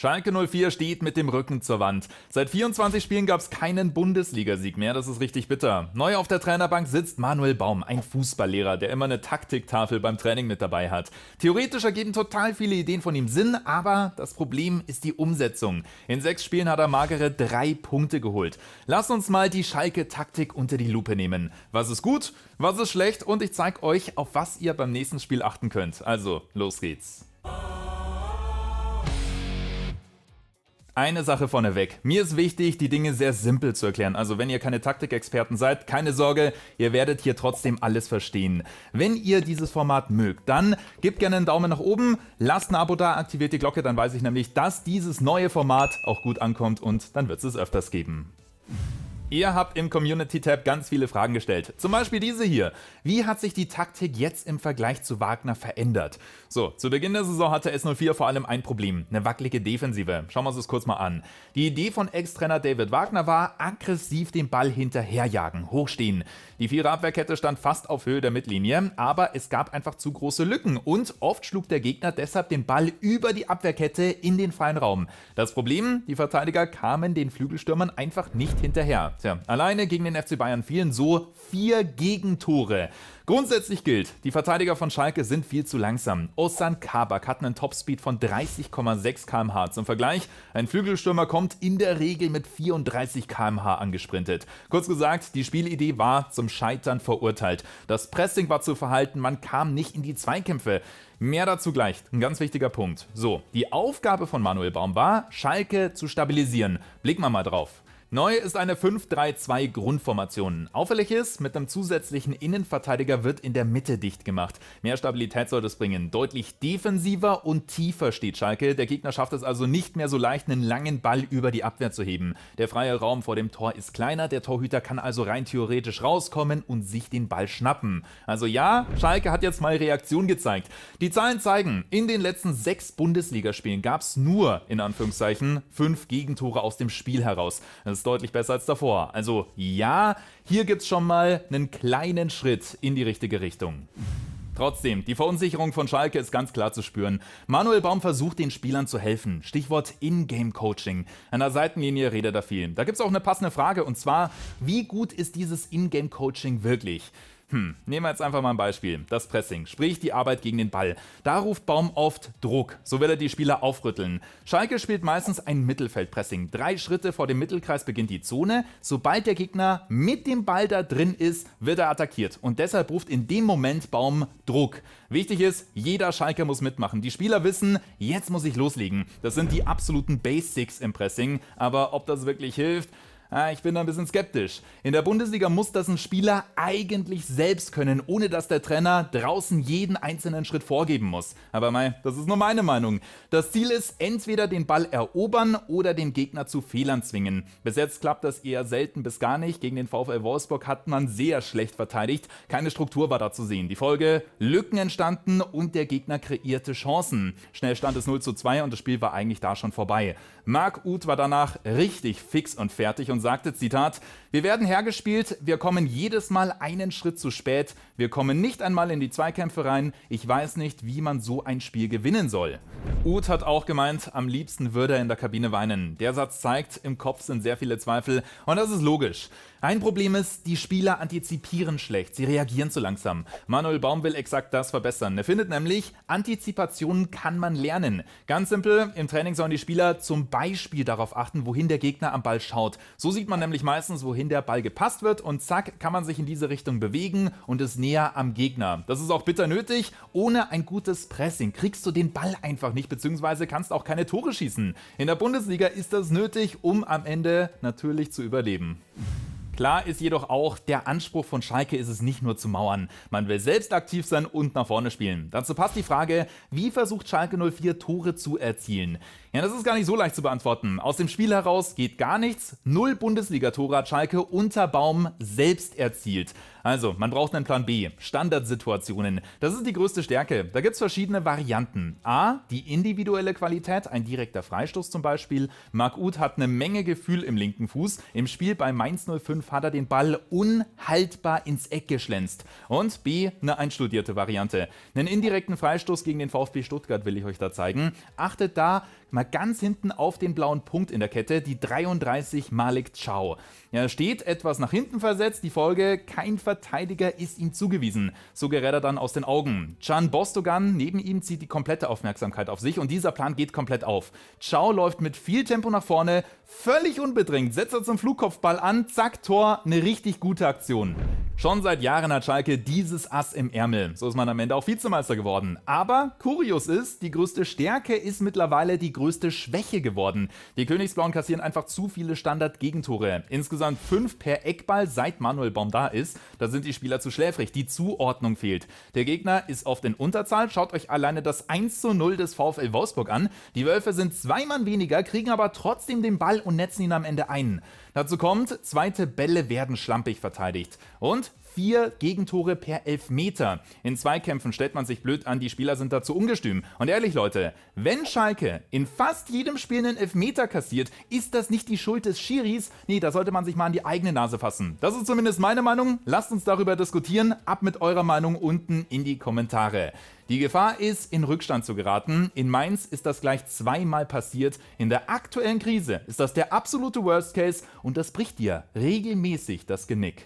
Schalke 04 steht mit dem Rücken zur Wand. Seit 24 Spielen gab es keinen Bundesligasieg mehr, das ist richtig bitter. Neu auf der Trainerbank sitzt Manuel Baum, ein Fußballlehrer, der immer eine Taktiktafel beim Training mit dabei hat. Theoretisch ergeben total viele Ideen von ihm Sinn, aber das Problem ist die Umsetzung. In sechs Spielen hat er magere drei Punkte geholt. Lass uns mal die Schalke-Taktik unter die Lupe nehmen. Was ist gut, was ist schlecht und ich zeige euch, auf was ihr beim nächsten Spiel achten könnt. Also, los geht's. Eine Sache vorneweg. Mir ist wichtig, die Dinge sehr simpel zu erklären. Also wenn ihr keine Taktikexperten seid, keine Sorge, ihr werdet hier trotzdem alles verstehen. Wenn ihr dieses Format mögt, dann gebt gerne einen Daumen nach oben, lasst ein Abo da, aktiviert die Glocke, dann weiß ich nämlich, dass dieses neue Format auch gut ankommt und dann wird es es öfters geben. Ihr habt im Community-Tab ganz viele Fragen gestellt. Zum Beispiel diese hier. Wie hat sich die Taktik jetzt im Vergleich zu Wagner verändert? So, zu Beginn der Saison hatte S04 vor allem ein Problem. Eine wackelige Defensive. Schauen wir uns das kurz mal an. Die Idee von Ex-Trainer David Wagner war, aggressiv den Ball hinterherjagen, hochstehen. Die Viererabwehrkette stand fast auf Höhe der Mittellinie, aber es gab einfach zu große Lücken und oft schlug der Gegner deshalb den Ball über die Abwehrkette in den freien Raum. Das Problem, die Verteidiger kamen den Flügelstürmern einfach nicht hinterher tja, alleine gegen den FC Bayern fielen so vier Gegentore. Grundsätzlich gilt, die Verteidiger von Schalke sind viel zu langsam. Osan Kabak hat einen Topspeed von 30,6 km/h. Zum Vergleich, ein Flügelstürmer kommt in der Regel mit 34 km/h angesprintet. Kurz gesagt, die Spielidee war zum Scheitern verurteilt. Das Pressing war zu verhalten, man kam nicht in die Zweikämpfe. Mehr dazu gleich, ein ganz wichtiger Punkt. So, die Aufgabe von Manuel Baum war, Schalke zu stabilisieren. Blicken wir mal drauf. Neu ist eine 5-3-2 Grundformation. Auffällig ist, mit einem zusätzlichen Innenverteidiger wird in der Mitte dicht gemacht. Mehr Stabilität soll das bringen. Deutlich defensiver und tiefer steht Schalke. Der Gegner schafft es also nicht mehr so leicht, einen langen Ball über die Abwehr zu heben. Der freie Raum vor dem Tor ist kleiner. Der Torhüter kann also rein theoretisch rauskommen und sich den Ball schnappen. Also ja, Schalke hat jetzt mal Reaktion gezeigt. Die Zahlen zeigen, in den letzten sechs Bundesligaspielen gab es nur, in Anführungszeichen, fünf Gegentore aus dem Spiel heraus. Das ist deutlich besser als davor. Also ja, hier gibt es schon mal einen kleinen Schritt in die richtige Richtung. Trotzdem, die Verunsicherung von Schalke ist ganz klar zu spüren. Manuel Baum versucht den Spielern zu helfen. Stichwort In-Game-Coaching. An der Seitenlinie redet er viel. Da gibt es auch eine passende Frage und zwar, wie gut ist dieses In-Game-Coaching wirklich? Hm, nehmen wir jetzt einfach mal ein Beispiel. Das Pressing, sprich die Arbeit gegen den Ball. Da ruft Baum oft Druck, so will er die Spieler aufrütteln. Schalke spielt meistens ein Mittelfeldpressing. Drei Schritte vor dem Mittelkreis beginnt die Zone. Sobald der Gegner mit dem Ball da drin ist, wird er attackiert. Und deshalb ruft in dem Moment Baum Druck. Wichtig ist, jeder Schalke muss mitmachen. Die Spieler wissen, jetzt muss ich loslegen. Das sind die absoluten Basics im Pressing. Aber ob das wirklich hilft, Ah, ich bin da ein bisschen skeptisch. In der Bundesliga muss das ein Spieler eigentlich selbst können, ohne dass der Trainer draußen jeden einzelnen Schritt vorgeben muss. Aber mei, das ist nur meine Meinung. Das Ziel ist, entweder den Ball erobern oder den Gegner zu Fehlern zwingen. Bis jetzt klappt das eher selten bis gar nicht. Gegen den VfL Wolfsburg hat man sehr schlecht verteidigt. Keine Struktur war da zu sehen. Die Folge, Lücken entstanden und der Gegner kreierte Chancen. Schnell stand es 0 zu 2 und das Spiel war eigentlich da schon vorbei. Mark Uth war danach richtig fix und fertig und sagte, Zitat, wir werden hergespielt, wir kommen jedes Mal einen Schritt zu spät, wir kommen nicht einmal in die Zweikämpfe rein, ich weiß nicht, wie man so ein Spiel gewinnen soll. Uth hat auch gemeint, am liebsten würde er in der Kabine weinen. Der Satz zeigt, im Kopf sind sehr viele Zweifel und das ist logisch. Ein Problem ist, die Spieler antizipieren schlecht, sie reagieren zu langsam. Manuel Baum will exakt das verbessern. Er findet nämlich, Antizipationen kann man lernen. Ganz simpel, im Training sollen die Spieler zum Beispiel darauf achten, wohin der Gegner am Ball schaut. So sieht man nämlich meistens, wohin der Ball gepasst wird und zack, kann man sich in diese Richtung bewegen und ist näher am Gegner. Das ist auch bitter nötig. Ohne ein gutes Pressing kriegst du den Ball einfach nicht, beziehungsweise kannst auch keine Tore schießen. In der Bundesliga ist das nötig, um am Ende natürlich zu überleben. Klar ist jedoch auch, der Anspruch von Schalke ist es nicht nur zu mauern. Man will selbst aktiv sein und nach vorne spielen. Dazu passt die Frage, wie versucht Schalke 04 Tore zu erzielen? Ja, das ist gar nicht so leicht zu beantworten. Aus dem Spiel heraus geht gar nichts. Null Bundesliga-Tore hat Schalke unter Baum selbst erzielt. Also, man braucht einen Plan B. Standardsituationen. Das ist die größte Stärke. Da gibt es verschiedene Varianten. A, die individuelle Qualität, ein direkter Freistoß zum Beispiel. Marc Uth hat eine Menge Gefühl im linken Fuß. Im Spiel bei Mainz 05 hat er den Ball unhaltbar ins Eck geschlänzt. Und B, eine einstudierte Variante. Einen indirekten Freistoß gegen den VfB Stuttgart will ich euch da zeigen. Achtet da mal ganz hinten auf den blauen Punkt in der Kette, die 33 Malik Ciao. Er steht etwas nach hinten versetzt, die Folge kein Ver Verteidiger ist ihm zugewiesen. So gerät er dann aus den Augen. Can Bostogan neben ihm zieht die komplette Aufmerksamkeit auf sich und dieser Plan geht komplett auf. Chao läuft mit viel Tempo nach vorne, völlig unbedrängt, setzt er zum Flugkopfball an, zack, Tor, eine richtig gute Aktion. Schon seit Jahren hat Schalke dieses Ass im Ärmel. So ist man am Ende auch Vizemeister geworden. Aber kurios ist, die größte Stärke ist mittlerweile die größte Schwäche geworden. Die Königsblauen kassieren einfach zu viele Standard-Gegentore. Insgesamt fünf per Eckball, seit Manuel Baum da ist. Da sind die Spieler zu schläfrig, die Zuordnung fehlt. Der Gegner ist oft in Unterzahl. Schaut euch alleine das 1 zu 0 des VfL Wolfsburg an. Die Wölfe sind zwei Mann weniger, kriegen aber trotzdem den Ball und netzen ihn am Ende ein. Dazu kommt, zweite Bälle werden schlampig verteidigt. Und vier Gegentore per Elfmeter. In Zweikämpfen stellt man sich blöd an, die Spieler sind dazu ungestüm. Und ehrlich, Leute, wenn Schalke in fast jedem Spiel einen Elfmeter kassiert, ist das nicht die Schuld des Schiris? Nee, da sollte man sich mal an die eigene Nase fassen. Das ist zumindest meine Meinung. Lasst uns darüber diskutieren. Ab mit eurer Meinung unten in die Kommentare. Die Gefahr ist, in Rückstand zu geraten. In Mainz ist das gleich zweimal passiert. In der aktuellen Krise ist das der absolute Worst Case und das bricht dir regelmäßig das Genick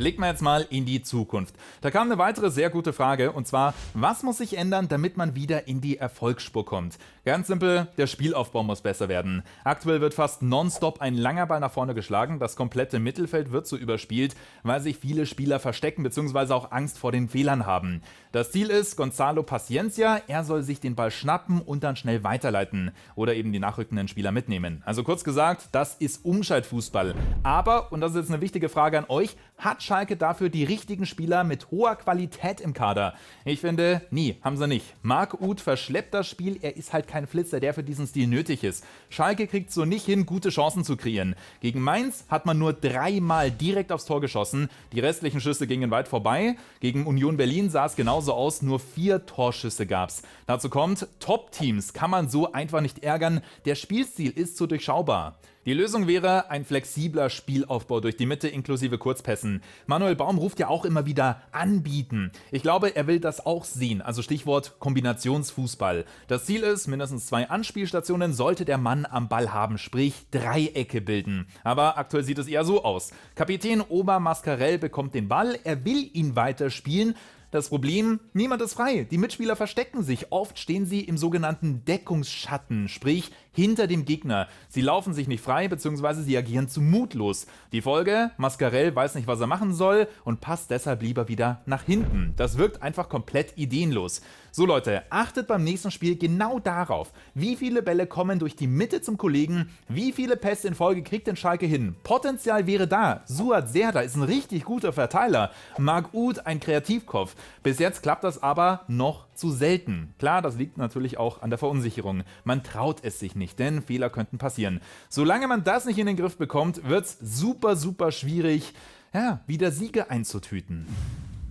blicken wir jetzt mal in die Zukunft. Da kam eine weitere sehr gute Frage und zwar, was muss sich ändern, damit man wieder in die Erfolgsspur kommt? Ganz simpel, der Spielaufbau muss besser werden. Aktuell wird fast nonstop ein langer Ball nach vorne geschlagen, das komplette Mittelfeld wird so überspielt, weil sich viele Spieler verstecken bzw. auch Angst vor den Fehlern haben. Das Ziel ist Gonzalo Paciencia, er soll sich den Ball schnappen und dann schnell weiterleiten oder eben die nachrückenden Spieler mitnehmen. Also kurz gesagt, das ist Umschaltfußball. Aber, und das ist jetzt eine wichtige Frage an euch, hat Schalke dafür die richtigen Spieler mit hoher Qualität im Kader? Ich finde, nie, haben sie nicht. Marc Uth verschleppt das Spiel, er ist halt kein kein Flitzer, der für diesen Stil nötig ist. Schalke kriegt so nicht hin, gute Chancen zu kreieren. Gegen Mainz hat man nur dreimal direkt aufs Tor geschossen. Die restlichen Schüsse gingen weit vorbei. Gegen Union Berlin sah es genauso aus, nur vier Torschüsse gab's. Dazu kommt, Top-Teams kann man so einfach nicht ärgern. Der Spielstil ist so durchschaubar. Die Lösung wäre ein flexibler Spielaufbau durch die Mitte inklusive Kurzpässen. Manuel Baum ruft ja auch immer wieder anbieten. Ich glaube, er will das auch sehen, also Stichwort Kombinationsfußball. Das Ziel ist, mindestens zwei Anspielstationen sollte der Mann am Ball haben, sprich Dreiecke bilden. Aber aktuell sieht es eher so aus. Kapitän Obermascarell bekommt den Ball, er will ihn weiterspielen, das Problem, niemand ist frei. Die Mitspieler verstecken sich. Oft stehen sie im sogenannten Deckungsschatten, sprich hinter dem Gegner. Sie laufen sich nicht frei, beziehungsweise sie agieren zu mutlos. Die Folge, Mascarell weiß nicht, was er machen soll und passt deshalb lieber wieder nach hinten. Das wirkt einfach komplett ideenlos. So Leute, achtet beim nächsten Spiel genau darauf, wie viele Bälle kommen durch die Mitte zum Kollegen, wie viele Pässe in Folge kriegt denn Schalke hin. Potenzial wäre da. Suat Serda ist ein richtig guter Verteiler. Marc Uth ein Kreativkopf. Bis jetzt klappt das aber noch zu selten. Klar, das liegt natürlich auch an der Verunsicherung. Man traut es sich nicht nicht, denn Fehler könnten passieren. Solange man das nicht in den Griff bekommt, wird es super, super schwierig, ja, wieder Siege einzutüten.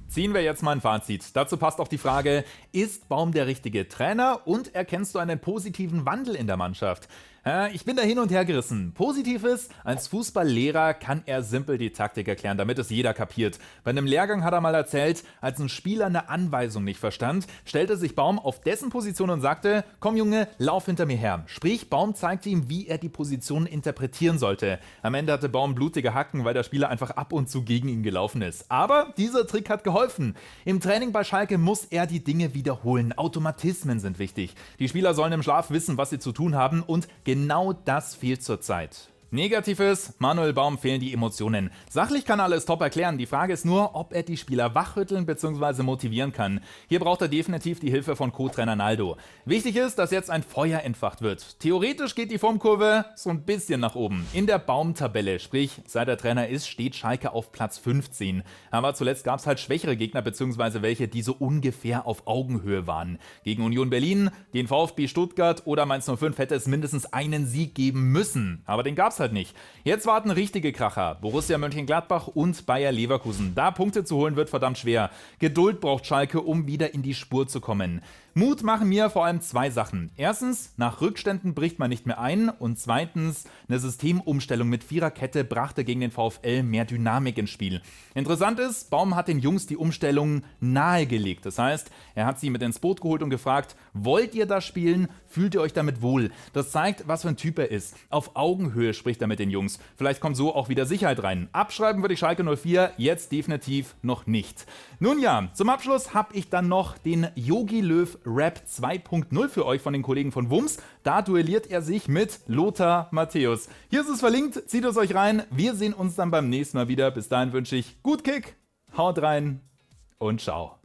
Ziehen wir jetzt mal ein Fazit. Dazu passt auch die Frage, ist Baum der richtige Trainer und erkennst du einen positiven Wandel in der Mannschaft? Äh, ich bin da hin und her gerissen. Positiv ist, als Fußballlehrer kann er simpel die Taktik erklären, damit es jeder kapiert. Bei einem Lehrgang hat er mal erzählt, als ein Spieler eine Anweisung nicht verstand, stellte sich Baum auf dessen Position und sagte, komm Junge, lauf hinter mir her. Sprich, Baum zeigte ihm, wie er die Position interpretieren sollte. Am Ende hatte Baum blutige Hacken, weil der Spieler einfach ab und zu gegen ihn gelaufen ist. Aber dieser Trick hat geholfen. Im Training bei Schalke muss er die Dinge wiederholen. Automatismen sind wichtig. Die Spieler sollen im Schlaf wissen, was sie zu tun haben und Genau das fehlt zurzeit. Negatives, Manuel Baum fehlen die Emotionen. Sachlich kann er alles top erklären, die Frage ist nur, ob er die Spieler wachrütteln bzw. motivieren kann. Hier braucht er definitiv die Hilfe von Co-Trainer Naldo. Wichtig ist, dass jetzt ein Feuer entfacht wird. Theoretisch geht die Formkurve so ein bisschen nach oben. In der Baumtabelle, sprich seit der Trainer ist, steht Schalke auf Platz 15. Aber zuletzt gab es halt schwächere Gegner bzw. welche, die so ungefähr auf Augenhöhe waren. Gegen Union Berlin, den VfB Stuttgart oder Mainz 05 hätte es mindestens einen Sieg geben müssen. Aber den gab es halt nicht. Jetzt warten richtige Kracher. Borussia Mönchengladbach und Bayer Leverkusen. Da Punkte zu holen wird verdammt schwer. Geduld braucht Schalke, um wieder in die Spur zu kommen. Mut machen mir vor allem zwei Sachen. Erstens, nach Rückständen bricht man nicht mehr ein und zweitens, eine Systemumstellung mit Viererkette brachte gegen den VfL mehr Dynamik ins Spiel. Interessant ist, Baum hat den Jungs die Umstellung nahegelegt. Das heißt, er hat sie mit ins Boot geholt und gefragt, wollt ihr das spielen? Fühlt ihr euch damit wohl? Das zeigt, was für ein Typ er ist. Auf Augenhöhe spricht er mit den Jungs. Vielleicht kommt so auch wieder Sicherheit rein. Abschreiben würde ich Schalke 04 jetzt definitiv noch nicht. Nun ja, zum Abschluss habe ich dann noch den Yogi Löw Rap 2.0 für euch von den Kollegen von Wums. Da duelliert er sich mit Lothar Matthäus. Hier ist es verlinkt, zieht es euch rein. Wir sehen uns dann beim nächsten Mal wieder. Bis dahin wünsche ich gut Kick, haut rein und ciao.